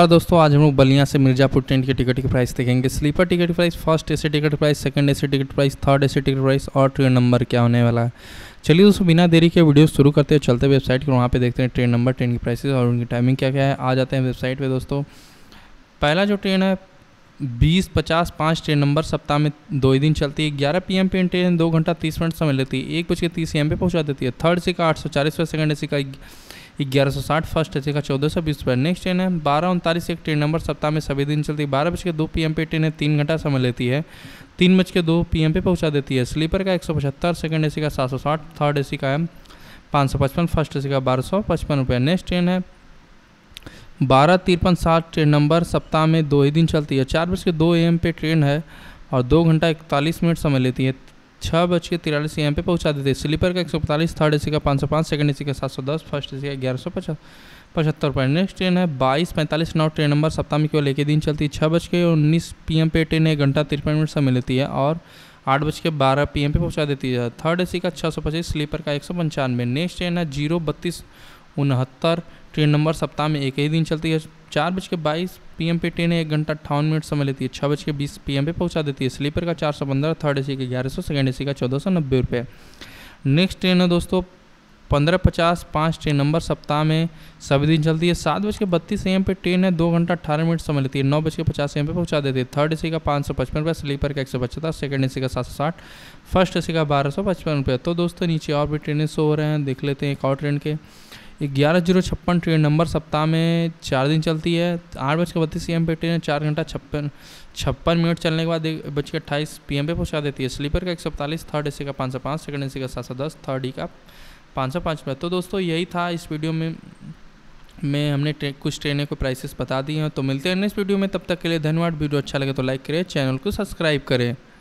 और दोस्तों आज हम लोग बलिया से मिर्जापुर ट्रेन के टिकट की प्राइस देखेंगे स्लीपर टिकट की price first A ticket price second A ticket price third A ticket price और ट्रेन नंबर क्या होने वाला है चलिए दोस्तों बिना देरी के वीडियो शुरू करते हैं चलते वेबसाइट पर वहाँ पे देखते हैं ट्रेन नंबर ट्रेन की प्राइसेस और उनकी टाइमिंग क्या क्या है आ जाते हैं वेबसाइट पर दोस्तों पहला जो ट्रेन है बीस पचास पाँच ट्रेन नंबर सप्ताह में दो ही दिन चलती है ग्यारह पी एम पे ट्रेन दो घंटा तीस मिनट समय लेती है एक बज के तीस एम पे पहुँचा देती है थर्ड सी का आठ सौ चालीस सेकेंड ए सी का ग्यारह सौ साठ फर्स्ट का चौदह सौ बीस रुपये नेक्स्ट ट्रेन है बारह उनतालीस एक ट्रेन नंबर सप्ताह में सभी दिन चलती है बारह बज के दो पी एम पे ट्रेन है तीन घंटा समय लेती है तीन बज के दो पी एम पे पहुँचा देती है स्लीपर का एक सौ पचहत्तर सेकेंड ए सी का सात सौ साठ थर्ड ए सी का है पाँच सौ पचपन फर्स्ट ए सी का बारह सौ पचपन रुपये नेक्स्ट ट्रेन है बारह तिरपन साठ ट्रेन नंबर सप्ताह में दो ही दिन चलती है चार बज के दो ए एम पे ट्रेन है और दो घंटा इकतालीस मिनट समय लेती है छः बज के तिरालीस यहाँ पे पहुँचा देते स्लीपर का एक सौ पैंतालीस थर्ड ए सी का पाँच सौ पाँच सेकेंड ए सी का सात सौ दस फर्स्ट ए सी का ग्यारह सौ पचास पचहत्तर पॉइंट नेक्स्ट ट्रेन है बाईस पैंतालीस नौ ट्रेन नंबर सप्ताह में केवल एक ही दिन चलती है छः बज के उन्नीस पी एम पे ट्रेन एक घंटा तिरपन मिनट से मिलती है और आठ बज के बारह पी एम पे पहुँचा देती है थर्ड ए सी का छः सौ पच्चीस स्लीपर का एक सौ पंचानवे नेक्स्ट ट्रेन है जीरो बत्तीस उनहत्तर ट्रेन नंबर सप्ताह में एक ही दिन चलती है चार बज के बाईस पी पे ट्रेन एक घंटा अट्ठावन मिनट समय लेती है छः बज के बीस पी पे पहुंचा देती है स्लीपर का चार सौ पंद्रह थर्ड ए सी का ग्यारह सौ सेकेंड ए सी का चौदह सौ नब्बे रुपये नेक्स्ट ट्रेन है दोस्तों पंद्रह पचास पाँच ट्रेन नंबर सप्ताह में सभी दिन चलती है सात बज के बत्तीस एम पे ट्रेन है दो घंटा अठारह मिनट समय लेती है नौ बज के पचास एम पे पहुँचा देती है थर्ड ए सी का पाँच सौ पचपन रुपये स्लीपर का एक सौ पचहत्तर सेकेंड ए का सात सौ साठ फर्स्ट ए सी का बारह सौ पचपन रुपये तो दोस्तों नीचे और भी ट्रेनें सो रहे हैं देख लेते हैं एक और ट्रेन के ग्यारह जीरो छप्पन ट्रेन नंबर सप्ताह में चार दिन चलती है आठ बजकर बत्तीस सी एम पे ट्रेन चार घंटा छप्पन छप्पन मिनट चलने के बाद एक बज के अट्ठाईस पी एम पे पहुँचा देती है स्लीपर का एक सौ बतालीस थर्ड ए सी का पाँच सौ पाँच सेकेंड ए सी का सात सौ दस थर्ड ई का पाँच सौ पाँच मिनट तो दोस्तों यही था इस वीडियो में मैं हमने ट्रे, कुछ ट्रेनों के प्राइसेस बता दिए हैं तो मिलते हैं नेक्स्ट वीडियो में तब तक के लिए धन्यवाद वीडियो अच्छा लगे तो लाइक करें चैनल को सब्सक्राइब करें